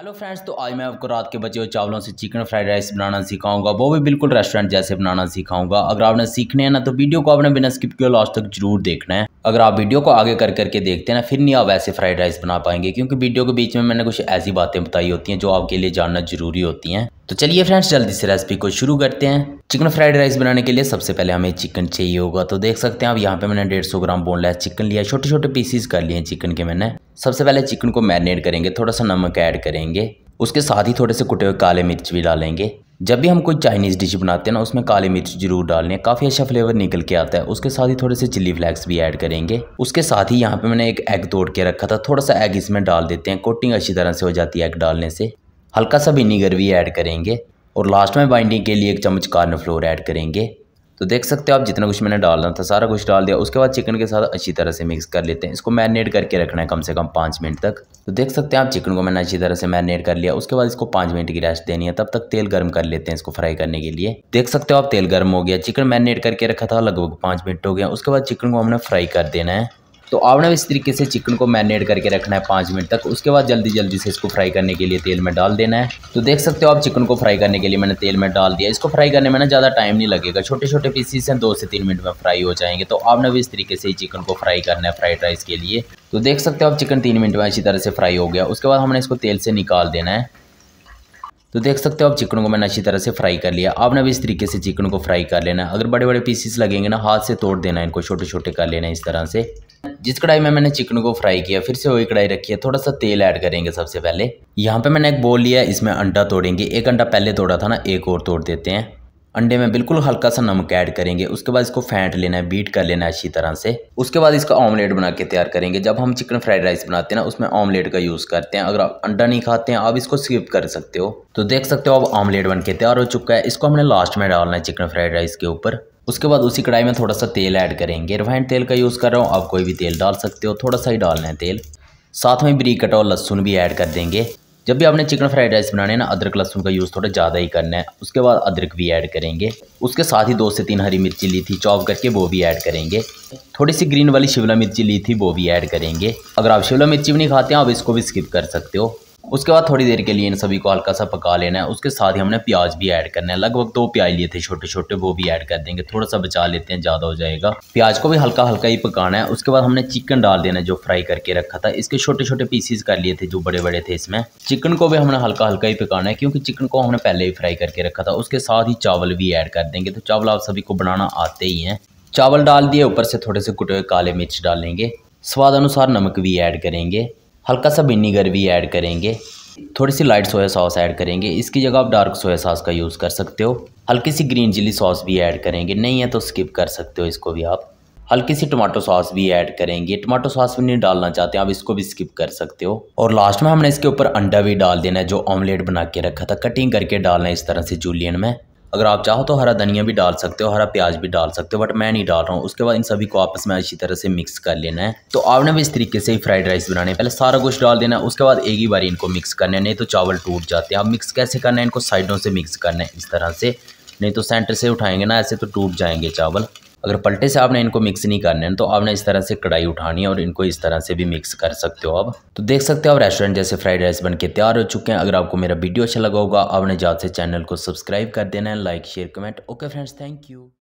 hello friends तो आज मैं आपको रात के बचे हुए चावलों से चिकन फ्राइड राइस बनाना सिखाऊंगा वो भी बिल्कुल रेस्टोरेंट जैसे बनाना सिखाऊंगा अगर आपने सीखने हैं ना तो वीडियो को आपने बिना स्किप किए लास्ट तक जरूर देखना है अगर आप वीडियो को आगे कर करके देखते हैं ना फिर नहीं आप वैसे फ्राइड राइस बना पाएंगे क्योंकि वीडियो के बीच में मैंने कुछ ऐसी बातें बताई होती हैं जो आपके लिए जानना जरूरी होती हैं तो चलिए फ्रेंड्स जल्दी से रेसिपी को शुरू करते हैं चिकन फ्राइड राइस बनाने के लिए सबसे पहले हमें चिकन चाहिए होगा तो देख सकते हैं आप यहाँ पे मैंने डेढ़ सौ ग्राम बोनलेस चिकन लिया छोटे छोटे पीसीस कर लिए चिकन के मैंने सबसे पहले चिकन को मैरिनेट करेंगे थोड़ा सा नमक ऐड करेंगे उसके साथ ही थोड़े से कुटे हुए काले मिर्च भी डालेंगे जब भी हम कोई चाइनीज़ डिश बनाते हैं ना उसमें काले मिर्च जरूर डालने काफ़ी अच्छा फ्लेवर निकल के आता है उसके साथ ही थोड़े से चिली फ्लेक्स भी ऐड करेंगे उसके साथ ही यहाँ पे मैंने एक एग तोड़ के रखा था थोड़ा सा एग इसमें डाल देते हैं कोटिंग अच्छी तरह से हो जाती है एग डालने से हल्का सा विनीगर भी ऐड करेंगे और लास्ट में बाइंडिंग के लिए एक चम्मच कार्नफ्लोर ऐड करेंगे तो देख सकते हो आप जितना कुछ मैंने डालना था सारा कुछ डाल दिया उसके बाद चिकन के साथ अच्छी तरह से मिक्स कर लेते हैं इसको मैरिनेट करके रखना है कम से कम पाँच मिनट तक तो देख सकते हैं आप चिकन को मैंने अच्छी तरह से मैरिनेट कर लिया उसके बाद इसको पाँच मिनट की रेस्ट देनी है तब तक तेल गर्म कर लेते हैं इसको फ्राई करने के लिए देख सकते हो आप तेल गर्म हो गया चिकन मैरिनेट करके रखा था लगभग पाँच मिनट हो गया उसके बाद चिकन को हमने फ्राई कर देना है तो आपने इस तरीके से चिकन को मैरिनेट करके रखना है पाँच मिनट तक उसके बाद जल्दी जल्दी से इसको फ्राई करने के लिए तेल में डाल देना है तो देख सकते हो आप चिकन को फ्राई करने के लिए मैंने तेल में डाल दिया इसको फ्राई करने में ना ज़्यादा टाइम नहीं लगेगा छोटे छोटे पीसीस हैं दो से तीन मिनट में फ्राई हो जाएंगे तो आपने भी इस तरीके से ही चिकन को फ्राई करना है फ्राइड राइस के लिए तो देख सकते हो आप चिकन तीन मिनट में अच्छी तरह से फ्राई हो गया उसके बाद हमने इसको तेल से निकाल देना है तो देख सकते हो आप चिकन को मैंने अच्छी तरह से फ्राई कर लिया आपने भी इस तरीके से चिकन को फ्राई कर लेना है अगर बड़े बड़े पीसीस लगेंगे ना हाथ से तोड़ देना है इनको छोटे छोटे कर लेना है इस तरह से जिस कढ़ाई में मैंने चिकन को फ्राई किया फिर से वही कढ़ाई रखी है थोड़ा सा तेल ऐड करेंगे सबसे पहले यहाँ पे मैंने एक बोल लिया इसमें अंडा तोड़ेंगे एक अंडा पहले तोड़ा था ना एक और तोड़ देते हैं अंडे में बिल्कुल हल्का सा नमक ऐड करेंगे उसके बाद इसको फेंट लेना है बीट कर लेना है अच्छी तरह से उसके बाद इसका ऑमलेट बना के तैयार करेंगे जब हम चिकन फ्राइड राइस बनाते हैं ना उसमें ऑमलेट का यूज़ करते हैं अगर आप अंडा नहीं खाते हैं आप इसको स्किप कर सकते हो तो देख सकते हो अब ऑमलेट बन के तैयार हो चुका है इसको हमने लास्ट में डालना है चिकन फ्राइड राइस के ऊपर उसके बाद उसी कढ़ाई में थोड़ा सा तेल ऐड करेंगे रिफाइंड तेल का यूज़ कर रहा हूँ आप कोई भी तेल डाल सकते हो थोड़ा सा ही डालना है तेल साथ में ब्री और लहसुन भी ऐड कर देंगे जब भी आपने चिकन फ्राइड राइस बनाने ना अदरक लहसुन का यूज़ थोड़ा ज़्यादा ही करना है उसके बाद अदरक भी ऐड करेंगे उसके साथ ही दो से तीन हरी मिर्ची ली थी चॉप करके वो भी ऐड करेंगे थोड़ी सी ग्रीन वाली शिमला मिर्ची ली थी वो भी ऐड करेंगे अगर आप शिमला मिर्ची भी नहीं खाते हैं आप इसको भी स्किप कर सकते हो उसके बाद थोड़ी देर के लिए इन सभी को हल्का सा पका लेना है उसके साथ ही हमने प्याज भी ऐड करना है लगभग दो प्याज लिए थे छोटे छोटे वो भी ऐड कर देंगे थोड़ा सा बचा लेते हैं ज़्यादा हो जाएगा प्याज को भी हल्का हल्का ही पकाना है उसके बाद हमने चिकन डाल देना जो फ्राई करके रखा था इसके छोटे छोटे पीसीस कर लिए थे जो बड़े बड़े थे इसमें चिकन को भी हमने हल्का हल्का ही पकाना है क्योंकि चिकन को हमने पहले ही फ्राई करके रखा था उसके साथ ही चावल भी ऐड कर देंगे तो चावल आप सभी को बनाना आते ही हैं चावल डाल दिए ऊपर से थोड़े से कुटे काले मिर्च डालेंगे स्वाद अनुसार नमक भी ऐड करेंगे हल्का सा विनीगर भी ऐड करेंगे थोड़ी सी लाइट सोया सॉस ऐड करेंगे इसकी जगह आप डार्क सोया सॉस का यूज़ कर सकते हो हल्की सी ग्रीन चिली सॉस भी ऐड करेंगे नहीं है तो स्किप कर सकते हो इसको भी आप हल्की सी टमाटो सॉस भी ऐड करेंगे टमाटो सॉस भी नहीं डालना चाहते आप इसको भी स्किप कर सकते हो और लास्ट में हमने इसके ऊपर अंडा भी डाल देना है जो ऑमलेट बना के रखा था कटिंग करके डालना है इस तरह से जूलियन में अगर आप चाहो तो हरा धनिया भी डाल सकते हो हरा प्याज भी डाल सकते हो बट मैं नहीं डाल रहा हूँ उसके बाद इन सभी को आपस में अच्छी तरह से मिक्स कर लेना है तो आपने भी इस तरीके से ही फ्राइड राइस बनाने पहले सारा कुछ डाल देना है उसके बाद एक ही बार इनको मिक्स करना है नहीं तो चावल टूट जाते हैं अब मिक्स कैसे करना है इनको साइडों से मिक्स करना है इस तरह से नहीं तो सेंटर से उठाएंगे ना ऐसे तो टूट जाएंगे चावल अगर पलटे से आपने इनको मिक्स नहीं करने हैं तो आपने इस तरह से कढ़ाई उठानी है और इनको इस तरह से भी मिक्स कर सकते हो आप तो देख सकते हो आप रेस्टोरेंट जैसे फ्राइड राइस बन तैयार हो चुके हैं अगर आपको मेरा वीडियो अच्छा लगा होगा आपने जहाँ से चैनल को सब्सक्राइब कर देना है like share comment okay friends thank you